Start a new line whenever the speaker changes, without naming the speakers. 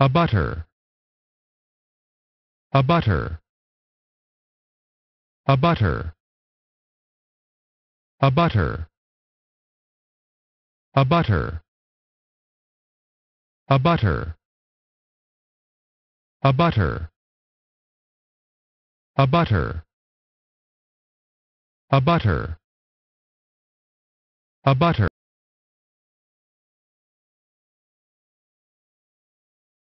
a butter, a butter, a butter, a butter, a butter, a butter, a butter, a butter, a butter, a butter.